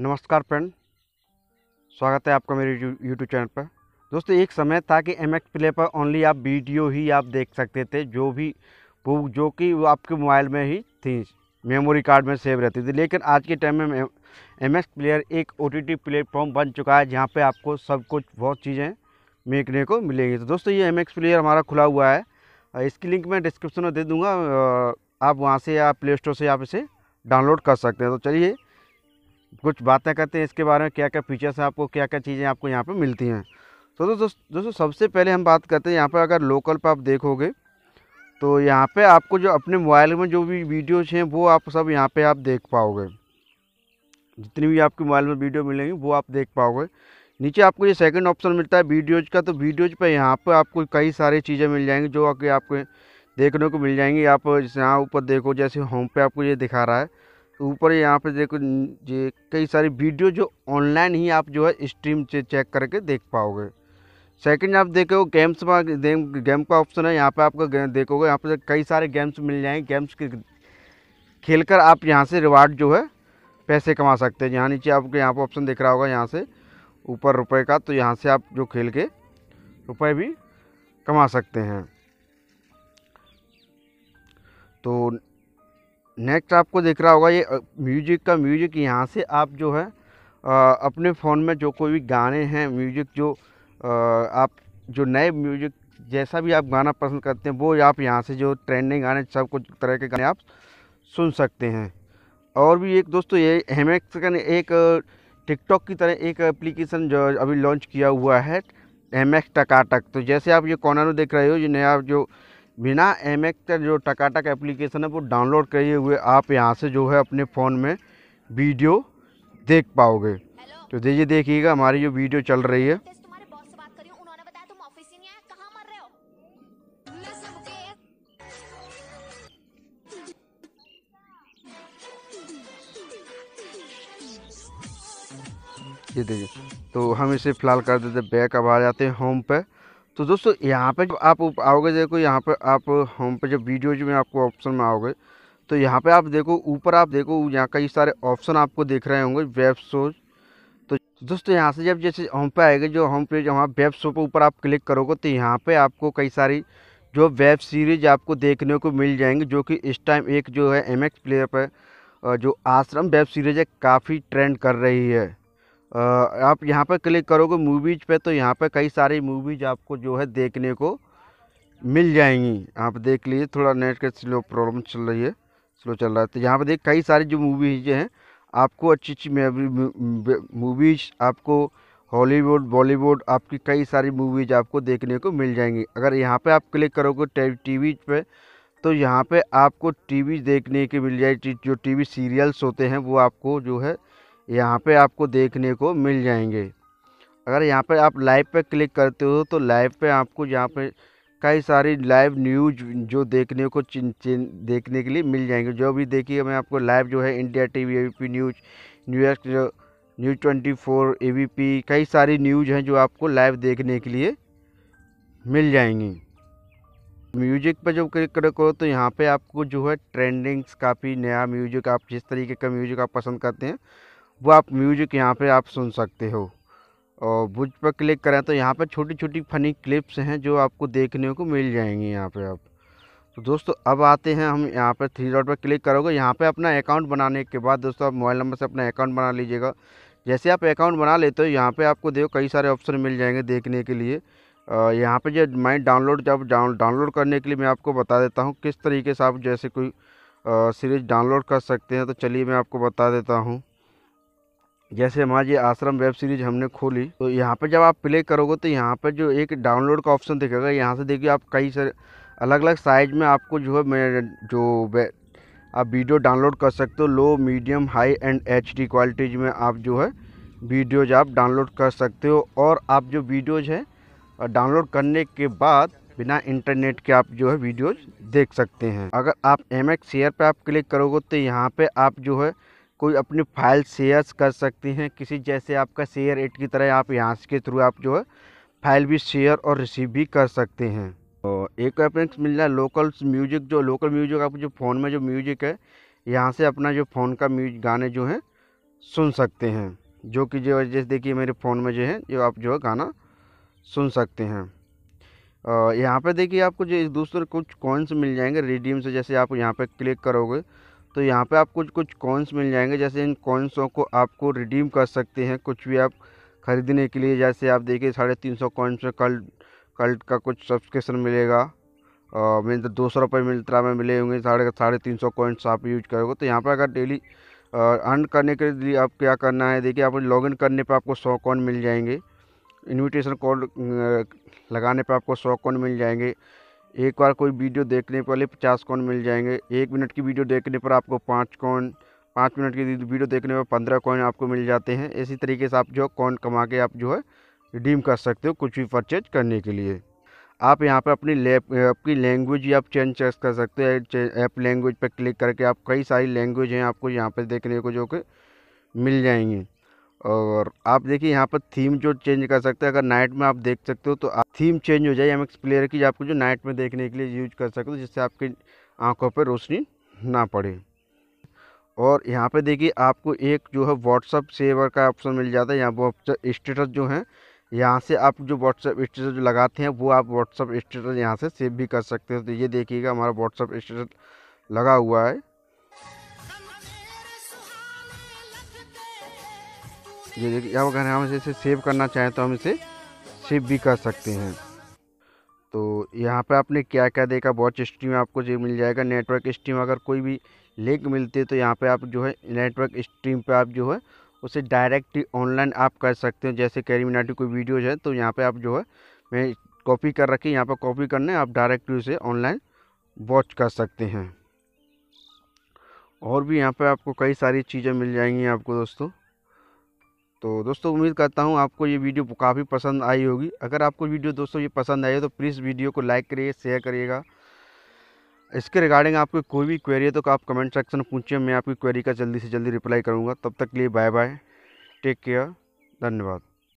नमस्कार फ्रेंड स्वागत है आपका मेरे यूट्यूब चैनल पर दोस्तों एक समय था कि एम एक्स प्ले पर ओनली आप वीडियो ही आप देख सकते थे जो भी वो जो कि वो आपके मोबाइल में ही थी मेमोरी कार्ड में सेव रहती थी लेकिन आज के टाइम में एम एक्स प्लेयर एक ओ टी प्लेटफॉर्म बन चुका है जहाँ पर आपको सब कुछ बहुत चीज़ें देखने को मिलेंगी तो दोस्तों ये एम एक्स प्लेयर हमारा खुला हुआ है इसकी लिंक मैं डिस्क्रिप्शन में दे दूँगा आप वहाँ से या प्ले स्टोर से आप इसे डाउनलोड कर सकते हैं तो चलिए कुछ बातें करते हैं इसके बारे में क्या क्या फीचर्स हैं आपको क्या क्या चीज़ें आपको यहाँ पर मिलती हैं तो दोस्तों दोस्तों सबसे पहले हम बात करते हैं यहाँ पर अगर लोकल पर आप देखोगे तो यहाँ पे आपको जो अपने मोबाइल में जो भी वीडियोज हैं वो आप सब यहाँ पे आप देख पाओगे जितनी भी आपके मोबाइल में वीडियो मिलेंगी वो आप देख पाओगे नीचे आपको ये सेकंड ऑप्शन मिलता है वीडियोज का तो वीडियोज पे यहाँ पे आपको कई सारी चीज़ें मिल जाएंगी जो आपके आपको देखने को मिल जाएंगी आप यहाँ ऊपर देखो जैसे होम पे आपको ये दिखा रहा है ऊपर यहाँ पे देखो ये कई सारी वीडियो जो ऑनलाइन ही आप जो है स्ट्रीम से चेक करके देख पाओगे सेकंड आप देखो गेम्स में गेम का ऑप्शन है यहाँ पे आपको देखोगे यहाँ पे कई सारे गेम्स मिल जाएंगे गेम्स के खेल कर आप यहाँ से रिवार्ड जो है पैसे कमा सकते हैं यहाँ नीचे आपको यहाँ पर ऑप्शन दिख रहा होगा यहाँ से ऊपर रुपये का तो यहाँ से आप जो खेल के रुपए भी कमा सकते हैं तो नेक्स्ट आपको दिख रहा होगा ये म्यूजिक का म्यूजिक यहाँ से आप जो है आ, अपने फ़ोन में जो कोई भी गाने हैं म्यूजिक जो आ, आप जो नए म्यूजिक जैसा भी आप गाना पसंद करते हैं वो आप यहाँ से जो ट्रेंडिंग गाने सब कुछ तरह के गाने आप सुन सकते हैं और भी एक दोस्तों ये हेमेक्स का एक टिकटॉक की तरह एक एप्लीकेशन जो अभी लॉन्च किया हुआ है एम एक्स टकाटक तो जैसे आप ये कॉर्नर में देख रहे हो ये नया जो बिना एम का जो टकाटक एप्लीकेशन है वो डाउनलोड करिए हुए आप यहाँ से जो है अपने फ़ोन में वीडियो देख पाओगे तो देखिए देखिएगा हमारी जो वीडियो चल रही है ये देखिए तो हम इसे फ़िलहाल कर देते बैक अब आ जाते हैं होम पे तो दोस्तों यहाँ पर आप आओगे देखो यहाँ पर आप होम पे जब वीडियोज में आपको ऑप्शन में आओगे तो यहाँ पे आप देखो ऊपर आप देखो यहाँ कई सारे ऑप्शन आपको देख रहे होंगे वेब शोज तो दोस्तों यहाँ से जब जैसे होम पे आएगा जो होम पेज वहाँ वेब शो पर ऊपर आप क्लिक करोगे तो यहाँ पर आपको कई सारी जो वेब सीरीज आपको देखने को मिल जाएंगे जो कि इस टाइम एक जो है एम प्लेयर पर जो आश्रम वेब सीरीज है काफ़ी ट्रेंड कर रही है आप यहाँ पर क्लिक करोगे मूवीज़ पे तो यहाँ पर कई सारी मूवीज़ आपको जो है देखने को मिल जाएंगी आप देख लीजिए थोड़ा नेट का स्लो प्रॉब्लम चल रही है स्लो चल रहा है तो यहाँ पर देख कई सारी जो मूवीज़ हैं आपको अच्छी अच्छी मूवीज़ आपको हॉलीवुड बॉलीवुड आपकी कई सारी मूवीज़ आपको देखने को मिल जाएंगी अगर यहाँ पे आप क्लिक करोगे टी वी पर तो यहाँ पे आपको टीवी देखने के मिल जाएगी जो टीवी सीरियल्स होते हैं वो आपको जो है यहाँ पे आपको देखने को मिल जाएंगे अगर यहाँ पे आप लाइव पे क्लिक करते हो तो लाइव पे आपको यहाँ पे कई सारी लाइव न्यूज जो देखने को चिन, चिन देखने के लिए मिल जाएंगे जो भी देखिए मैं आपको लाइव जो है India TV ABP news New York news twenty four ए कई सारी न्यूज हैं जो आपको लाइव देखने के लिए मिल जाएंगी म्यूजिक पर जब क्लिक करो तो यहाँ पे आपको जो है ट्रेंडिंग्स काफ़ी नया म्यूजिक आप जिस तरीके का म्यूजिक आप पसंद करते हैं वो आप म्यूजिक यहाँ पे आप सुन सकते हो और बुज पर क्लिक करें तो यहाँ पर छोटी छोटी फनी क्लिप्स हैं जो आपको देखने को मिल जाएंगी यहाँ पे आप तो दोस्तों अब आते हैं हम यहाँ पर थ्री डॉट पर क्लिक करोगे यहाँ पे अपना अकाउंट बनाने के बाद दोस्तों आप मोबाइल नंबर से अपना अकाउंट बना लीजिएगा जैसे आप अकाउंट बना लेते हो यहाँ पर आपको देखो कई सारे ऑप्शन मिल जाएंगे देखने के लिए यहाँ पर जो मैं डाउनलोड जब डाउनलोड करने के लिए मैं आपको बता देता हूँ किस तरीके से आप जैसे कोई सीरीज डाउनलोड कर सकते हैं तो चलिए मैं आपको बता देता हूँ जैसे हमारी आश्रम वेब सीरीज हमने खोली तो यहाँ पर जब आप प्ले करोगे तो यहाँ पर जो एक डाउनलोड का ऑप्शन दिखेगा यहाँ से देखिए आप कई सारे अलग अलग साइज में आपको जो है मैं जो आप वीडियो डाउनलोड कर सकते हो low medium high and H D qualities में आप जो है वीडियोज आप डाउनलोड कर सकते हो और आप जो वीडियोज हैं डाउनलोड करने के बाद बिना इंटरनेट के आप जो है वीडियोज देख सकते हैं अगर आप एम एक्स शेयर पर आप क्लिक करोगे तो यहाँ पे आप जो है कोई अपनी फाइल शेयर्स कर सकती हैं किसी जैसे आपका शेयर एट की तरह आप यहाँ के थ्रू आप जो है फाइल भी शेयर और रिसीव भी कर सकते हैं और तो एक अपने मिल जाए लोकल म्यूजिक जो लोकल म्यूजिक आप जो फ़ोन में जो म्यूजिक है यहाँ से अपना जो फ़ोन का म्यूजिक गाने जो हैं सुन सकते हैं जो कि जो जैसे देखिए मेरे फ़ोन में जो है जो आप जो है गाना सुन सकते हैं और यहाँ पे देखिए आपको जो दूसरे कुछ कॉइन्स मिल जाएंगे रिडीम से जैसे आप यहाँ पे क्लिक करोगे तो यहाँ पे आपको कुछ कॉइन्स मिल जाएंगे जैसे इन कॉइन्सों को आपको रिडीम कर सकते हैं कुछ भी आप ख़रीदने के लिए जैसे आप देखिए साढ़े तीन सौ कॉइन्स में कल कल्ट का कुछ सब्सक्रिप्शन मिलेगा मेरे तो दो सौ रुपये मिलता में मिले होंगे साढ़े साढ़े तीन सौ कॉइन्स आप यूज करोगे तो यहाँ पर अगर डेली अर्न करने के लिए आप क्या करना है देखिए आप लॉगिन करने पर आपको सौ कॉइन मिल जाएंगे इन्विटेशन कोड लगाने पर आपको सौ कॉइन मिल जाएंगे एक बार कोई वीडियो देखने पर वाले पचास कॉइन मिल जाएंगे एक मिनट की वीडियो देखने पर आपको पाँच कॉइन पाँच मिनट की वीडियो देखने पर पंद्रह कॉइन आपको मिल जाते हैं इसी तरीके से आप जो कॉइन कमा के आप जो है रिडीम कर सकते हो कुछ भी परचेज करने के लिए आप यहाँ पर अपनी लैप आपकी लैंग्वेज ही आप चेंज कर सकते हैं ऐप लैंग्वेज पर क्लिक करके आप कई सारी लैंग्वेज हैं आपको यहाँ पर देखने को जो कि मिल जाएंगी और आप देखिए यहाँ पर थीम जो चेंज कर सकते हैं अगर नाइट में आप देख सकते हो तो आप थीम चेंज हो जाए एम एक्स प्लेयर की आपको जो नाइट में देखने के लिए यूज कर सकते हो जिससे आपकी आंखों पर रोशनी ना पड़े और यहाँ पे देखिए आपको एक जो है व्हाट्सअप सेवर का ऑप्शन मिल जाता है यहाँ व्हाट्सअप स्टेटस जो है यहाँ से आप जो व्हाट्सअप स्टेटस जो लगाते हैं वो आप व्हाट्सअप स्टेटस यहाँ से सेव भी कर सकते हो तो ये देखिएगा हमारा व्हाट्सअप स्टेटस लगा हुआ है ये देखिए अब अगर हम इसे सेव करना चाहें तो हम इसे सेव भी कर सकते हैं तो यहाँ पर आपने क्या क्या देखा वॉच स्ट्रीम आपको जो मिल जाएगा नेटवर्क स्ट्रीम अगर कोई भी लिंक मिलती है तो यहाँ पे आप जो है नेटवर्क स्ट्रीम पे आप जो है उसे डायरेक्ट ऑनलाइन आप कर सकते हो जैसे कैरी मिनाटी कोई वीडियोज है तो यहाँ पर आप जो है मैं कॉपी कर रखी यहाँ पर कॉपी करने आप डायरेक्ट उसे ऑनलाइन वॉच कर सकते हैं और भी यहाँ पर आपको कई सारी चीज़ें मिल जाएंगी आपको दोस्तों तो दोस्तों उम्मीद करता हूँ आपको ये वीडियो काफ़ी पसंद आई होगी अगर आपको वीडियो दोस्तों ये पसंद आई हो तो प्लीज़ वीडियो को लाइक करिए शेयर करिएगा इसके रिगार्डिंग आपकी कोई भी क्वेरी है तो आप कमेंट सेक्शन में पूछिए मैं आपकी क्वेरी का जल्दी से जल्दी रिप्लाई करूँगा तब तक के लिए बाय बाय टेक केयर धन्यवाद